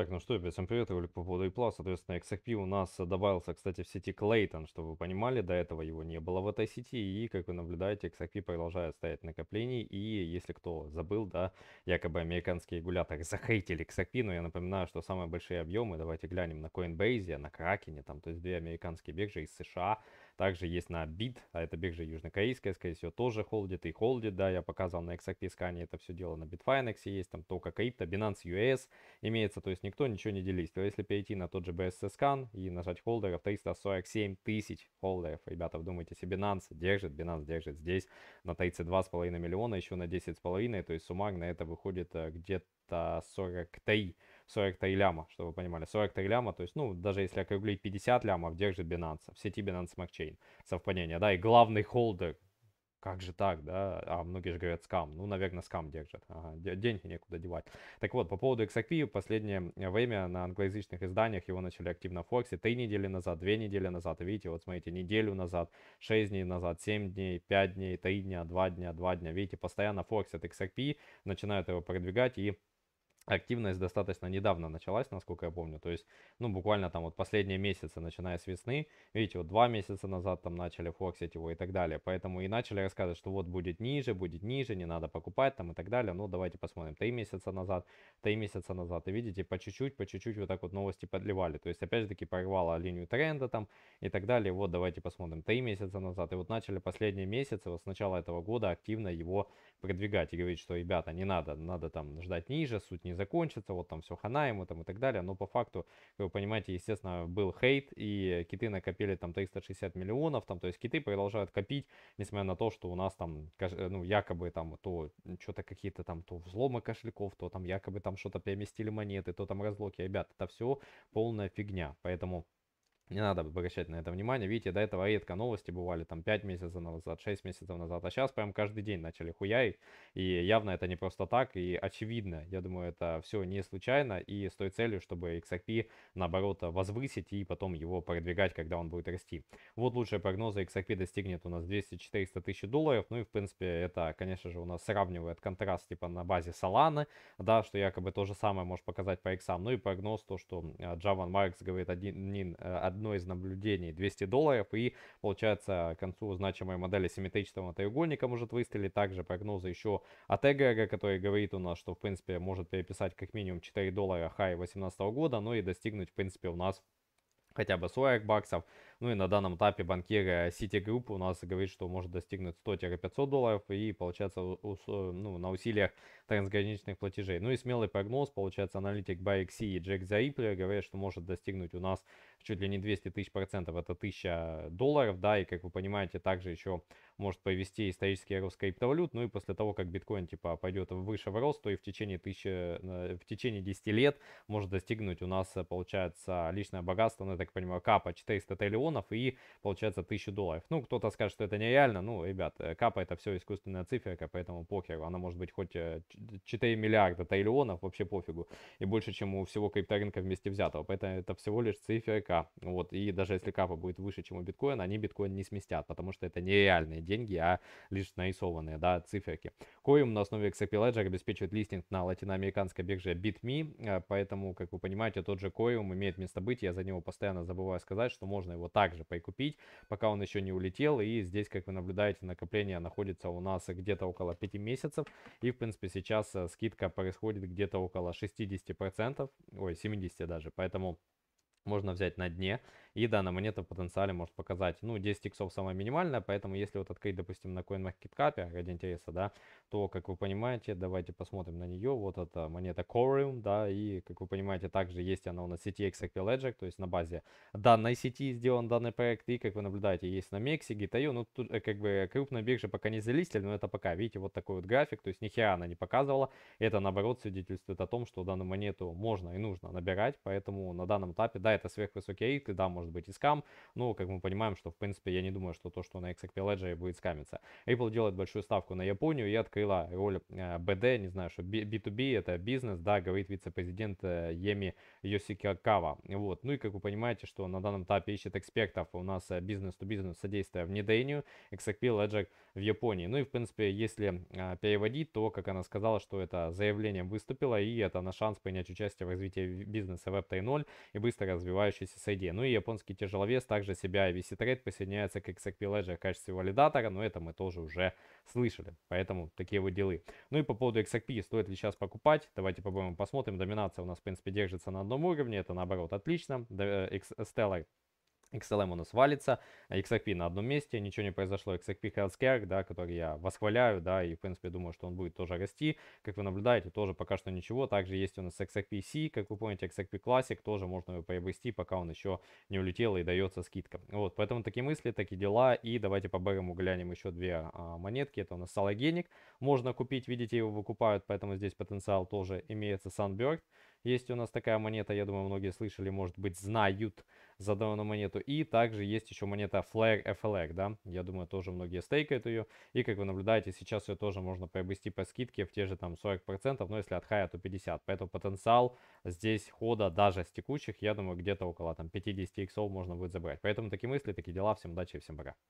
Так, ну что, ребят, всем привет, ролик по поводу Apple, соответственно, XRP у нас добавился, кстати, в сети Clayton, чтобы вы понимали, до этого его не было в этой сети, и, как вы наблюдаете, XRP продолжает стоять в накоплении, и, если кто забыл, да, якобы американские регуляторы захейтили XRP, но я напоминаю, что самые большие объемы, давайте глянем на Coinbase, на Kraken, там, то есть две американские биржи из США, также есть на бит а это биржа южнокорейская, скорее всего, тоже холдит и холдит, да, я показывал на XRP скане это все дело, на Bitfinex есть, там только крипто, Binance US имеется, то есть никто ничего не делись. То если перейти на тот же BSC скан и нажать холдеров, 347 тысяч холдеров, ребята, вдумайте себе, Binance держит, Binance держит здесь на 32,5 миллиона, еще на 10,5, то есть суммарно это выходит э, где-то 43 43 ляма, чтобы вы понимали. 43 ляма, то есть, ну, даже если округлить 50 лямов, держит Binance, в сети Binance Smart Chain. Совпадение, да, и главный холдер, как же так, да? А многие же говорят скам. Ну, наверное, скам держат. Ага, деньги некуда девать. Так вот, по поводу XRP, в последнее э, время на англоязычных изданиях его начали активно форсить. Три недели назад, две недели назад. Видите, вот смотрите, неделю назад, шесть дней назад, семь дней, пять дней, три дня, два дня, два дня. Видите, постоянно форсят XRP, начинают его продвигать и активность достаточно недавно началась, насколько я помню. То есть, ну, буквально там вот последние месяцы, начиная с весны, видите, вот два месяца назад там начали флоксить его и так далее. Поэтому и начали рассказывать, что вот будет ниже, будет ниже, не надо покупать там и так далее. Ну, давайте посмотрим. Три месяца назад, три месяца назад. И видите, по чуть-чуть, по чуть-чуть вот так вот новости подливали. То есть, опять же таки, прорвало линию тренда там и так далее. Вот, давайте посмотрим. Три месяца назад. И вот начали последние месяцы, вот с начала этого года активно его продвигать и говорить, что, ребята, не надо, надо там ждать ниже, суть не не закончится, вот там все хана ему там и так далее. Но по факту, вы понимаете, естественно, был хейт, и киты накопили там 360 миллионов, там, то есть киты продолжают копить, несмотря на то, что у нас там, э, ну, якобы там то что-то какие-то там, то взломы кошельков, то там якобы там что-то переместили монеты, то там разлоки. Ребят, это все полная фигня, поэтому... Не надо обращать на это внимание. Видите, до этого редко новости бывали, там 5 месяцев назад, 6 месяцев назад. А сейчас прям каждый день начали хуярить. И явно это не просто так, и очевидно. Я думаю, это все не случайно и с той целью, чтобы XRP, наоборот, возвысить и потом его продвигать, когда он будет расти. Вот лучшие прогнозы XRP достигнет у нас 200-400 тысяч долларов. Ну и, в принципе, это, конечно же, у нас сравнивает контраст типа на базе Solana, да, что якобы то же самое может показать по XAM, Ну и прогноз то, что Джаван Маркс говорит один э, одно из наблюдений 200 долларов. И получается, к концу значимой модели симметричного треугольника может выстрелить. Также прогнозы еще от Эгрера, который говорит у нас, что в принципе может переписать как минимум 4 доллара хай 2018 года, но ну и достигнуть в принципе у нас хотя бы 40 баксов. Ну и на данном этапе банкиры Citigroup у нас говорит, что может достигнуть 100-500 долларов и получается ну, на усилиях трансграничных платежей. Ну и смелый прогноз, получается, аналитик ByXC и Джек Заиплер говорят, что может достигнуть у нас чуть ли не 200 тысяч процентов, это 1000 долларов, да, и, как вы понимаете, также еще может повести исторический рост криптовалют, ну и после того, как биткоин, типа, пойдет выше в рост, то и в течение, тысячи, э, в течение 10 лет может достигнуть у нас, э, получается, личное богатство, ну, я так понимаю, капа 400 триллионов и, получается, 1000 долларов. Ну, кто-то скажет, что это нереально, ну, ребят, э, капа это все искусственная циферка, поэтому похеру, она может быть хоть 4 миллиарда триллионов, вообще пофигу, и больше, чем у всего крипторынка вместе взятого, поэтому это всего лишь циферка капа. Вот, и даже если капа будет выше, чем у биткоина, они биткоин не сместят, потому что это не реальные деньги, а лишь нарисованные, да, циферки. Коим на основе XRP Ledger обеспечивает листинг на латиноамериканской бирже BitMe, э, поэтому, как вы понимаете, тот же Коим имеет место быть, я за него постоянно забываю сказать, что можно его также прикупить, пока он еще не улетел, и здесь, как вы наблюдаете, накопление находится у нас где-то около 5 месяцев, и, в принципе, сейчас э, скидка происходит где-то около 60%, ой, 70 даже, поэтому можно взять на дне. И данная монета в потенциале может показать, ну, 10 иксов самая минимальная, поэтому если вот открыть, допустим, на CoinMarketCap, ради интереса, да, то, как вы понимаете, давайте посмотрим на нее, вот эта монета Corium, да, и, как вы понимаете, также есть она у нас в сети Exact то есть на базе данной сети сделан данный проект, и, как вы наблюдаете, есть на Мексике, Тайо, ну, тут, э, как бы, крупные биржи пока не залистили, но это пока, видите, вот такой вот график, то есть ни хера она не показывала, это, наоборот, свидетельствует о том, что данную монету можно и нужно набирать, поэтому на данном этапе, да, это сверхвысокий риск, да, может быть и скам, но, ну, как мы понимаем, что, в принципе, я не думаю, что то, что на XRP Ledger будет скамиться. Apple делает большую ставку на Японию и открыла роль э, BD, не знаю, что B2B, это бизнес, да, говорит вице-президент Еми э, Йосикакава. Вот, ну и, как вы понимаете, что на данном этапе ищет экспертов у нас э, бизнес-то-бизнес содействия внедрению XRP Ledger в Японии. Ну и, в принципе, если переводить, то, как она сказала, что это заявлением выступила, и это на шанс принять участие в развитии бизнеса Web 3.0 и быстро развивающейся среде. Ну и японский тяжеловес также себя VC Trade присоединяется к XRP Ledger в качестве валидатора, но это мы тоже уже слышали. Поэтому такие вот делы. Ну и по поводу XRP, стоит ли сейчас покупать? Давайте попробуем посмотрим. Доминация у нас, в принципе, держится на одном уровне, это наоборот отлично. Э, э, Stellar XLM у нас валится, XRP на одном месте, ничего не произошло. XRP Healthcare, да, который я восхваляю, да, и, в принципе, думаю, что он будет тоже расти. Как вы наблюдаете, тоже пока что ничего. Также есть у нас XRP C, как вы помните, XRP Classic, тоже можно его приобрести, пока он еще не улетел и дается скидка. Вот, поэтому такие мысли, такие дела. И давайте по бэрому глянем еще две а, монетки. Это у нас Салогеник, можно купить, видите, его выкупают, поэтому здесь потенциал тоже имеется. Sunbird, есть у нас такая монета, я думаю, многие слышали, может быть, знают за данную монету. И также есть еще монета Flag FLR, да, я думаю, тоже многие стейкают ее. И как вы наблюдаете, сейчас ее тоже можно приобрести по скидке в те же там 40%, но если от хая, то 50%. Поэтому потенциал здесь хода даже с текущих, я думаю, где-то около там 50 иксов можно будет забрать. Поэтому такие мысли, такие дела. Всем удачи и всем пока.